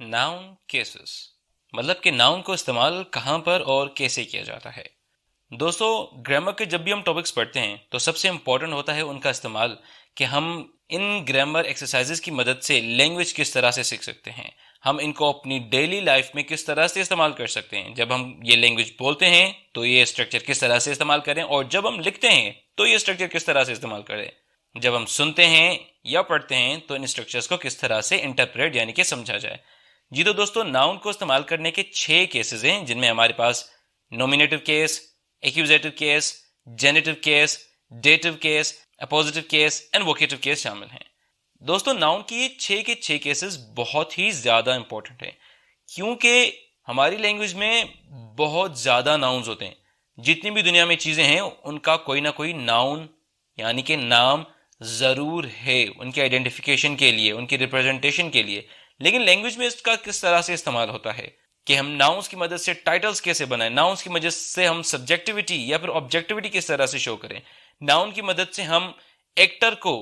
Noun cases मतलब कि noun को इस्तेमाल कहाँ पर और कैसे किया जाता है दोस्तों ग्रामर के जब भी हम टॉपिक्स पढ़ते हैं तो सबसे इंपॉर्टेंट होता है उनका इस्तेमाल कि हम इन ग्रामर एक्सरसाइजेज की मदद से लैंग्वेज किस तरह से सीख सकते हैं हम इनको अपनी डेली लाइफ में किस तरह से इस्तेमाल कर सकते हैं जब हम ये लैंग्वेज बोलते हैं तो ये स्ट्रक्चर किस तरह से इस्तेमाल करें और जब हम लिखते हैं तो ये स्ट्रक्चर किस तरह से इस्तेमाल करें जब हम सुनते हैं या पढ़ते हैं तो इन स्ट्रक्चर्स को किस तरह से इंटरप्रेट यानी कि समझा जाए जी तो दोस्तों नाउन को इस्तेमाल करने के छह केसेस हैं जिनमें हमारे पास nominative case accusative case genitive case dative case appositive case and vocative case शामिल हैं दोस्तों नाउन की ये छः के छह केसेस बहुत ही ज़्यादा इंपॉर्टेंट हैं क्योंकि हमारी लैंग्वेज में बहुत ज़्यादा नाउन होते हैं जितनी भी दुनिया में चीज़ें हैं उनका कोई ना कोई नाउन यानी कि नाम ज़रूर है उनके आइडेंटिफिकेशन के लिए उनकी रिप्रेजेंटेशन के लिए लेकिन लैंग्वेज में इसका किस तरह से इस्तेमाल होता है कि हम नाउंस की मदद से टाइटल्स कैसे बनाएं नाउंस की मदद से हम सब्जेक्टिविटी या फिर ऑब्जेक्टिविटी किस तरह से शो करें नाउन की मदद से हम एक्टर को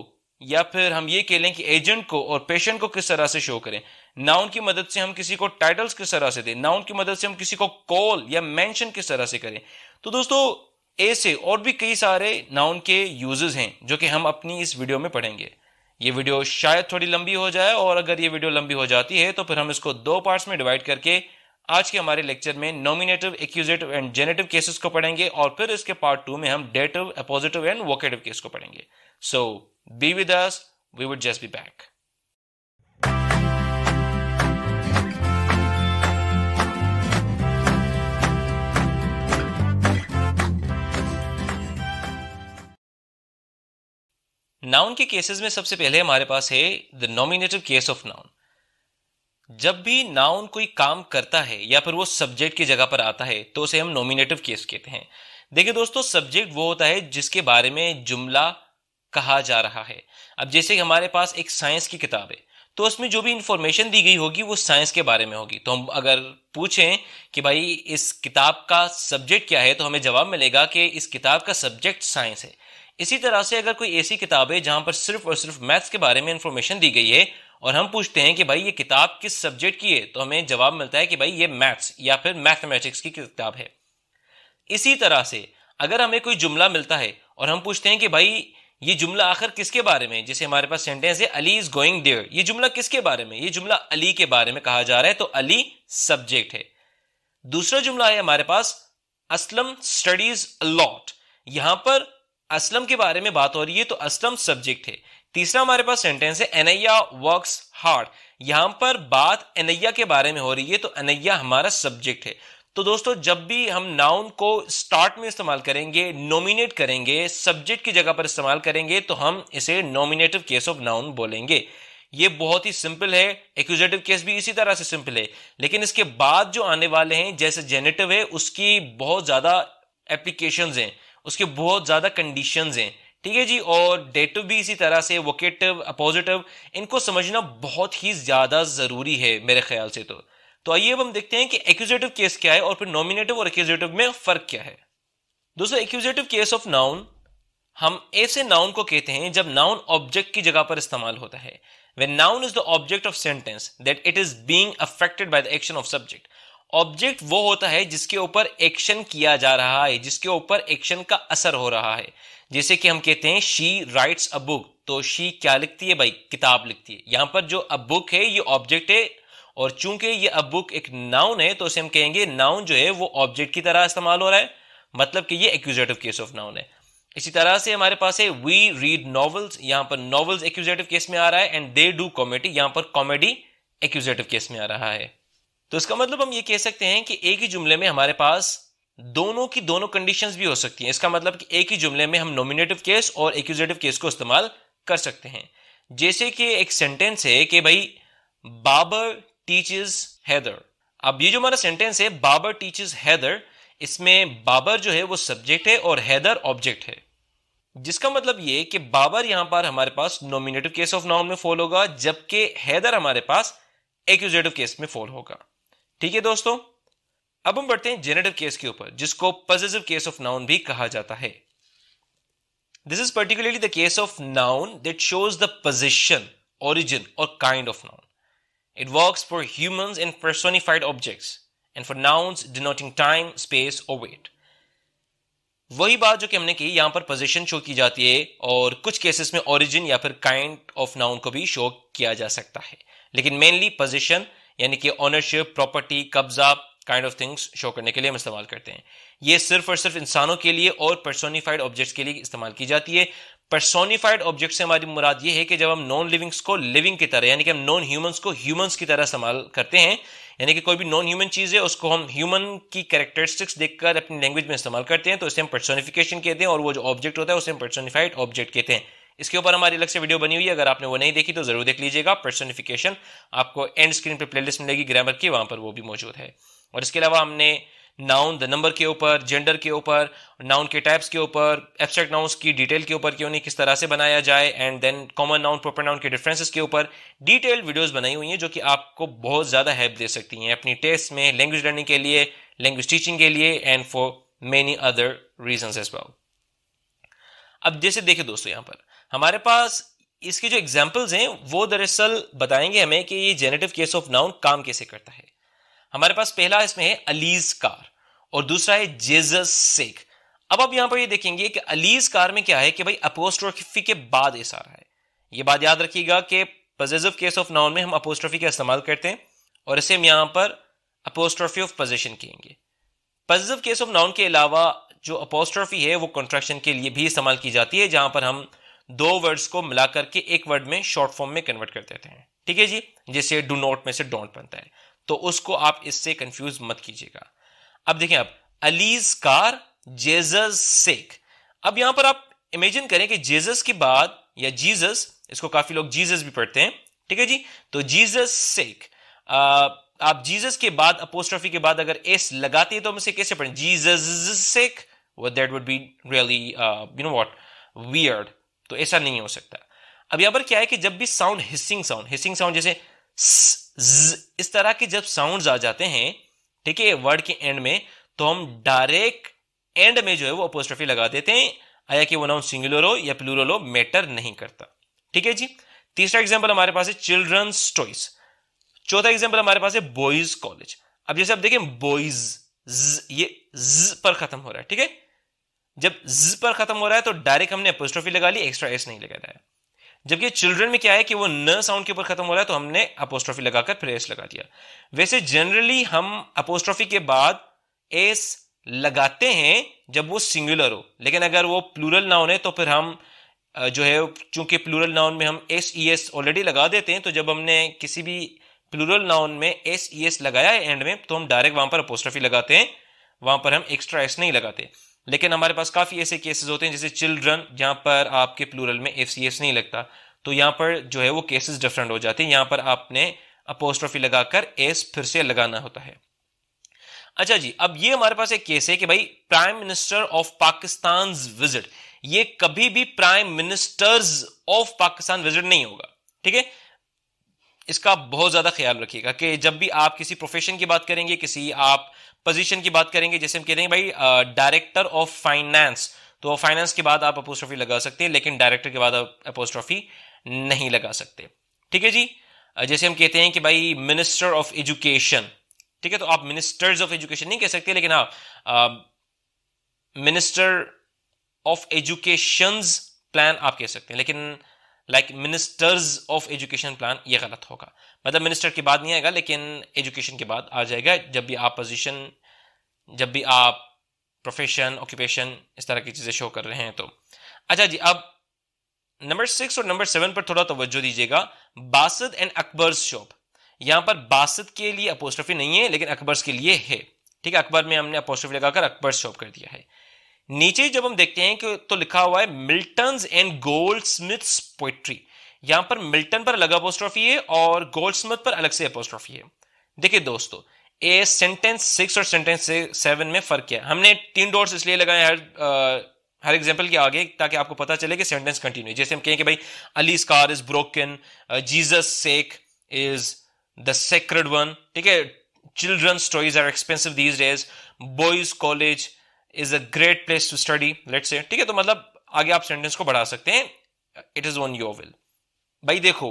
या फिर हम ये कह लें कि एजेंट को और पेशेंट को किस तरह से शो करें नाउन की मदद से हम किसी को टाइटल्स किस तरह से दें नाउन की मदद से हम किसी को कॉल या मैंशन किस तरह से करें तो दोस्तों ऐसे और भी कई सारे नाउन के यूजेस हैं जो कि हम अपनी इस वीडियो में पढ़ेंगे ये वीडियो शायद थोड़ी लंबी हो जाए और अगर ये वीडियो लंबी हो जाती है तो फिर हम इसको दो पार्ट्स में डिवाइड करके आज के हमारे लेक्चर में nominative accusative and genitive cases को पढ़ेंगे और फिर इसके पार्ट टू में हम dative appositive and vocative case को पढ़ेंगे so be with us we would just be back noun के केसेस में सबसे पहले हमारे पास है the nominative case of noun जब भी नाउन कोई काम करता है या फिर वो सब्जेक्ट की जगह पर आता है तो उसे हम नॉमिनेटिव केस कहते हैं देखिए दोस्तों सब्जेक्ट वो होता है जिसके बारे में जुमला कहा जा रहा है अब जैसे हमारे पास एक साइंस की किताब है तो उसमें जो भी इंफॉर्मेशन दी गई होगी वो साइंस के बारे में होगी तो हम अगर पूछें कि भाई इस किताब का सब्जेक्ट क्या है तो हमें जवाब मिलेगा कि इस किताब का सब्जेक्ट साइंस है इसी तरह से अगर कोई ऐसी किताब है जहां पर सिर्फ और सिर्फ मैथ्स के बारे में इंफॉर्मेशन दी गई है और हम पूछते हैं कि भाई ये किताब किस सब्जेक्ट की है तो हमें जवाब मिलता है कि भाई ये मैथ्स या फिर मैथमेटिक्स की किताब है इसी तरह से अगर हमें कोई जुमला मिलता है और हम पूछते हैं कि भाई ये जुमला आखिर किसके बारे में जैसे हमारे पास सेंटेंस है अली इज गोइंग देयर ये जुमला किसके बारे में ये जुमला अली के बारे में कहा जा रहा है तो अली सब्जेक्ट है दूसरा जुमला है हमारे पास असलम स्टडीज अलॉट यहां पर असलम के बारे में बात हो रही है तो असलम सब्जेक्ट है तीसरा हमारे पास सेंटेंस है एनैया वर्क्स हार्ड यहां पर बात अनैया के बारे में हो रही है तो अनैया हमारा सब्जेक्ट है तो दोस्तों जब भी हम नाउन को स्टार्ट में इस्तेमाल करेंगे नोमिनेट करेंगे सब्जेक्ट की जगह पर इस्तेमाल करेंगे तो हम इसे नोमिनेटिव केस ऑफ नाउन बोलेंगे ये बहुत ही सिंपल है एक्यूजेटिव केस भी इसी तरह से सिंपल है लेकिन इसके बाद जो आने वाले हैं जैसे जेनेटिव है उसकी बहुत ज्यादा एप्लीकेशन हैं उसके बहुत ज़्यादा कंडीशन हैं ठीक है जी और डेटिव भी इसी तरह से वोकेटिव अपोजिटिव इनको समझना बहुत ही ज़्यादा ज़रूरी है मेरे ख्याल से तो तो आइए अब हम देखते हैं कि एक्यूजेटिव केस क्या है और फिर नॉमिनेटिव और एक्यूजेटिव में फ़र्क क्या है दोस्तों एक्यूजेटिव केस ऑफ नाउन हम ऐसे नाउन को कहते हैं जब नाउन ऑब्जेक्ट की जगह पर इस्तेमाल होता है when noun is the object of sentence that it is being affected by the action of subject object वो होता है जिसके ऊपर एक्शन किया जा रहा है जिसके ऊपर एक्शन का असर हो रहा है जैसे कि हम कहते हैं शी राइट्स अ बुक तो शी क्या लिखती है भाई किताब लिखती है यहां पर जो अब बुक है ये ऑब्जेक्ट है और चूंकि ये अब बुक एक नाउन है तो उसे हम कहेंगे नाउन जो है वो ऑब्जेक्ट की तरह इस्तेमाल हो रहा है मतलब कि ये एक्यूजेटिव केस ऑफ नाउन है इसी तरह से हमारे पास है वी रीड नॉवल्स यहां पर नॉवल्स एक्यूजेटिव केस में आ रहा है एंड दे डू कॉमेडी यहां पर कॉमेडी एक्यूजेटिव केस में आ रहा है तो इसका मतलब हम ये कह सकते हैं कि एक ही जुमले में हमारे पास दोनों की दोनों कंडीशंस भी हो सकती हैं इसका मतलब कि एक ही जुमले में हम नोमिनेटिव केस और एक्यूजेटिव केस को इस्तेमाल कर सकते हैं जैसे कि एक सेंटेंस है कि भाई बाबर टीचेस हैदर अब ये जो हमारा सेंटेंस है बाबर टीचेस हैदर इसमें बाबर जो है वो सब्जेक्ट है और हैदर ऑब्जेक्ट है जिसका मतलब ये कि बाबर यहां पर हमारे पास नोमिनेटिव केस ऑफ नाउन में फॉल होगा जबकि हैदर हमारे पास एक्यूजेटिव केस में फॉल होगा ठीक है दोस्तों अब हम बढ़ते हैं जेनेटिव केस के ऊपर जिसको पॉजिटिव केस ऑफ नाउन भी कहा जाता है this is particularly the case of noun that shows the possession origin और kind of noun it work for humans and personified objects and for nouns denoting time space और weight वही बात जो कि हमने की यहां पर पोजिशन शो की जाती है और कुछ केसेस में ओरिजिन या फिर काइंड ऑफ नाउन को भी शो किया जा सकता है लेकिन मेनली पोजिशन यानी कि ऑनरशिप प्रॉपर्टी कब्जा काइंड ऑफ थिंग्स शो करने के लिए हम इस्तेमाल करते हैं ये सिर्फ और सिर्फ इंसानों के लिए और पर्सोनिफाइड ऑब्जेक्ट्स के लिए इस्तेमाल की जाती है पर्सोनिफाइड ऑब्जेक्ट से हमारी मुराद ये है कि जब हम नॉन लिविंग्स को लिविंग की तरह यानी कि हम नॉन ह्यूमंस को ह्यूमंस की तरह इस्तेमाल करते हैं यानी कि कोई भी नॉन ह्यूमन चीज़ है उसको हम ह्यूमन की कैरेक्टरिस्टिक्स देखकर अपनी लैंग्वेज में इस्तेमाल करते हैं तो इसे हम पर्सोनिफिकेशन कहते हैं और वो जो ऑब्जेक्ट होता है उसे हम पर्सोनिफाइड ऑब्जेक्ट कहते हैं इसके ऊपर हमारी अलग से वीडियो बनी हुई है अगर आपने वो नहीं देखी तो जरूर देख लीजिएगा पर्सनिफिकेशन आपको एंड स्क्रीन पे प्लेलिस्ट मिलेगी ग्रामर की वहां पर वो भी मौजूद है और इसके अलावा हमने नाउन द नंबर के ऊपर जेंडर के ऊपर नाउन के टाइप्स के ऊपर एब्स्ट्रैक्ट नाउन्स की डिटेल के ऊपर क्यों नहीं किस तरह से बनाया जाए and then common noun proper noun के डिफरेंसेस के ऊपर डिटेल्ड वीडियोस बनाई हुई हैं जो कि आपको बहुत ज़्यादा हेल्प दे सकती हैं अपनी टेस्ट में लैंग्वेज लर्निंग के लिए लैंग्वेज टीचिंग के लिए and for many other reason as well अब जैसे देखिए दोस्तों यहां पर हमारे पास इसके जो एग्जाम्पल्स हैं वो दरअसल बताएंगे हमें कि ये जेनेटिव केस ऑफ नाउन काम कैसे करता है हमारे पास पहला इसमें है अलीज कार और दूसरा है जेजस सेख अब आप यहां पर ये देखेंगे कि अलीज कार में क्या है कि भाई अपोस्ट्रोफी के बाद एस रहा है ये बात याद रखिएगा कि पॉजिटिव केस ऑफ नाउन में हम अपोस्ट्रोफी का इस्तेमाल करते हैं और इसे हम यहां पर अपोस्ट्रोफी ऑफ पोजिशन कहेंगे पॉजिटिव केस ऑफ नाउन के अलावा जो अपोस्ट्रॉफी है वो कंट्रैक्शन के लिए भी इस्तेमाल की जाती है जहां पर हम दो वर्ड्स को मिला करके एक वर्ड में शॉर्ट फॉर्म में कन्वर्ट कर देते हैं ठीक है जी जैसे डू नॉट में से डोंट बनता है तो उसको आप इससे कंफ्यूज मत कीजिएगा अब देखें आप अलीज कार जेजस सेक अब यहां पर आप इमेजिन करें कि जेजस के बाद या जीजस इसको काफी लोग जीजस भी पढ़ते हैं ठीक है जी तो जीजस सेक आप जीजस के बाद अपोस्ट्रॉफी के बाद अगर एस लगाते हैं तो हम इसे कैसे पढ़ें जीजस सेक वो that would be really you know what weird तो ऐसा नहीं हो सकता अब यहां पर क्या है कि जब भी sound hissing sound hissing sound जैसे इस तरह के जब साउंड आ जाते हैं ठीक है वर्ड के एंड में तो हम डायरेक्ट एंड में जो है वो अपोस्ट्रफी लगा देते हैं आया कि वो नाउन सिंगुलर हो या प्लूरल हो मैटर नहीं करता ठीक है जी तीसरा एग्जाम्पल हमारे पास है चिल्ड्रंस टॉयज चौथा एग्जाम्पल हमारे पास है बॉयज कॉलेज अब जैसे आप देखें बॉयज ये ज पर खत्म हो रहा है ठीक है जब ज पर खत्म हो रहा है तो डायरेक्ट हमने अपोस्ट्रोफी लगा ली एक्स्ट्रा एस नहीं लगाया है जबकि चिल्ड्रन में क्या है कि वो न साउंड के ऊपर खत्म हो रहा है तो हमने अपोस्ट्रोफी लगाकर फिर एस लगा दिया वैसे जनरली हम अपोस्ट्रोफी के बाद एस लगाते हैं जब वो सिंगुलर हो लेकिन अगर वो प्लूरल नाउन है तो फिर हम जो है चूंकि प्लूरल नाउन में हम एस ई एस ऑलरेडी लगा देते हैं तो जब हमने किसी भी प्लूरल नाउन में एस ई एस लगाया है एंड में तो हम डायरेक्ट वहां पर अपोस्ट्रोफी लगाते हैं वहां पर हम एक्स्ट्रा एस नहीं लगाते लेकिन हमारे पास काफ़ी ऐसे केसेस होते हैं जैसे चिल्ड्रन जहां पर आपके प्लूरल में एफ सी एस नहीं लगता तो यहाँ पर जो है वो केसेस डिफरेंट हो जाते हैं यहाँ पर आपने अपोस्ट्रॉफी लगाकर एस फिर से लगाना होता है अच्छा जी अब ये हमारे पास एक केस है कि भाई prime minister of Pakistan visit ये कभी भी prime ministers of Pakistan visit नहीं होगा ठीक है इसका बहुत ज्यादा ख्याल रखिएगा कि जब भी आप किसी प्रोफेशन की बात करेंगे किसी आप पोजीशन की बात करेंगे जैसे हम कह रहे हैं भाई डायरेक्टर ऑफ फाइनेंस तो फाइनेंस के बाद आप अपोस्ट्रॉफी लगा सकते हैं लेकिन डायरेक्टर के बाद आप अपोस्ट्रॉफी नहीं लगा सकते ठीक है जी जैसे हम कहते हैं कि भाई मिनिस्टर ऑफ एजुकेशन ठीक है तो आप मिनिस्टर्स ऑफ एजुकेशन नहीं कह सकते लेकिन हाँ मिनिस्टर ऑफ एजुकेशन प्लान आप कह सकते हैं लेकिन like ministers of education plan ये गलत होगा मतलब मिनिस्टर के बाद नहीं आएगा लेकिन एजुकेशन के बाद आ जाएगा जब भी आप पोजिशन जब भी आप प्रोफेशन ऑक्यूपेशन इस तरह की चीज़ें शो कर रहे हैं तो अच्छा जी अब नंबर सिक्स और नंबर सेवन पर थोड़ा तवज्जो दीजिएगा बासद एंड अकबर शॉप यहां पर बासद के लिए अपोस्ट्रफी नहीं है लेकिन अकबर्स के लिए है ठीक है अकबर में हमने अपोस्ट्रफी लगाकर अकबर शॉप कर दिया है नीचे जब हम देखते हैं कि तो लिखा हुआ है Milton and Goldsmith's poetry यहां पर मिल्टन पर अलग अपोस्ट्रॉफी है और गोल्ड स्मिथ पर अलग से अपोस्ट्रॉफी है देखिए दोस्तों ए सेंटेंस सिक्स और सेंटेंस सेवन में फर्क है हमने तीन डॉट्स इसलिए लगाए हर आ, हर एग्जाम्पल के आगे ताकि आपको पता चले कि सेंटेंस कंटिन्यू जैसे हम कहें कि भाई Alice's car is broken Jesus sake is the sacred one ठीक है children stories are expensive these days boys college is a great place to study let's say ठीक है तो मतलब आगे आप सेंटेंस को बढ़ा सकते हैं it is own your will भाई देखो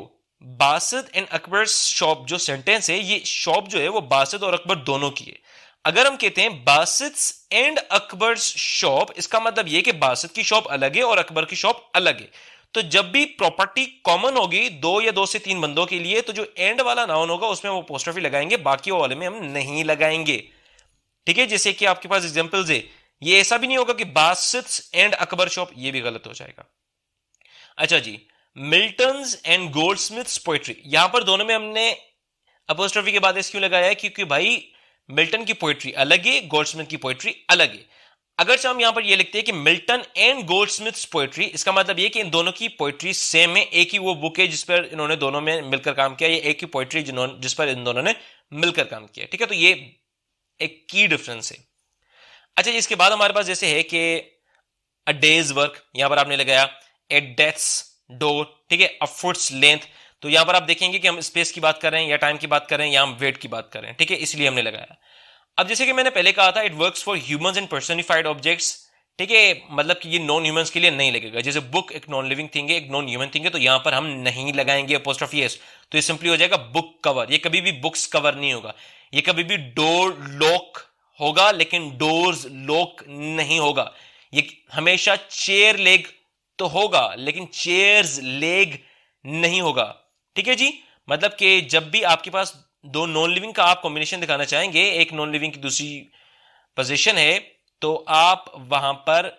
बासित एंड अकबर शॉप जो सेंटेंस है ये शॉप जो है वो बासित और अकबर दोनों की है अगर हम कहते हैं बासित एंड अकबर शॉप इसका मतलब ये कि बासित की शॉप अलग है और अकबर की शॉप अलग है तो जब भी प्रॉपर्टी कॉमन होगी दो या दो से तीन बंदों के लिए तो जो एंड वाला नाउन होगा उसमें वो पोस्टरफी लगाएंगे बाकी वाले में हम नहीं लगाएंगे ठीक है जैसे कि आपके पास एग्जाम्पल्स है ये ऐसा भी नहीं होगा कि बासित एंड अकबर शॉप ये भी गलत हो जाएगा अच्छा जी Milton and Goldsmith poetry यहां पर दोनों में हमने अपोस्ट्रॉफी के बाद क्यों लगाया है क्योंकि भाई मिल्टन की पोइट्री अलग है गोल्ड स्मिथ की पोइट्री अलग है अगर हम यहां पर यह लिखते हैं कि Milton and Goldsmith poetry इसका मतलब यह कि इन दोनों की पोएट्री सेम है एक ही वो बुक है जिस पर इन्होंने दोनों में मिलकर काम किया ये एक ही पोएट्री जिन्होंने जिस पर इन दोनों ने मिलकर काम किया ठीक है तो ये एक की डिफरेंस है अच्छा इसके बाद हमारे पास जैसे है कि अ डेज वर्क यहां पर आपने लगाया ए डेथ्स डोर ठीक है अ फुट्स लेंथ तो यहां पर आप देखेंगे कि हम स्पेस की बात कर रहे हैं या टाइम की बात कर रहे हैं या हम वेट की बात कर रहे हैं ठीक है इसलिए हमने लगाया अब जैसे कि मैंने पहले कहा था it works for humans and personified objects ठीक है मतलब कि ये नॉन ह्यूमंस के लिए नहीं लगेगा जैसे बुक एक नॉन लिविंग थिंग है एक नॉन ह्यूमन थिंग है तो यहां पर हम नहीं लगाएंगे पोस्ट ऑफ यस तो ये सिंपली हो जाएगा बुक कवर ये कभी भी बुक्स कवर नहीं होगा ये कभी भी डोर लॉक होगा लेकिन डोर्स लॉक नहीं होगा ये हमेशा चेयर लेग तो होगा लेकिन चेयर्स लेग नहीं होगा ठीक है जी मतलब कि जब भी आपके पास दो नॉन लिविंग का आप कॉम्बिनेशन दिखाना चाहेंगे एक नॉन लिविंग की दूसरी पोजीशन है तो आप वहां पर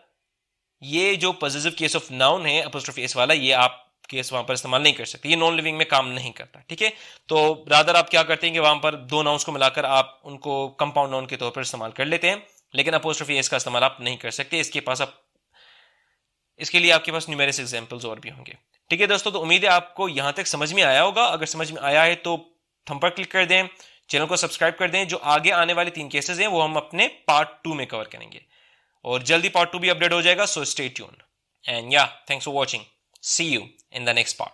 ये जो पॉजिटिव केस ऑफ नाउन है अपोस्ट्रोफी एस वाला ये आप केस वहां पर इस्तेमाल नहीं कर सकते ये नॉन लिविंग में काम नहीं करता ठीक है तो रादर आप क्या करते हैं कि वहां पर दो नाउंस को मिलाकर आप उनको कंपाउंड नाउन के तौर पर इस्तेमाल कर लेते हैं लेकिन अपोस्ट्रोफी एस का इस्तेमाल आप नहीं कर सकते इसके पास आप इसके लिए आपके पास न्यूमेरिस एग्जाम्पल्स और भी होंगे ठीक है दोस्तों तो उम्मीद है आपको यहां तक समझ में आया होगा अगर समझ में आया है तो थम पर क्लिक कर दें चैनल को सब्सक्राइब कर दें जो आगे आने वाले तीन केसेस हैं वो हम अपने पार्ट टू में कवर करेंगे और जल्दी पार्ट टू भी अपडेट हो जाएगा so stay tune and yeah thanks for watching See you in the next part.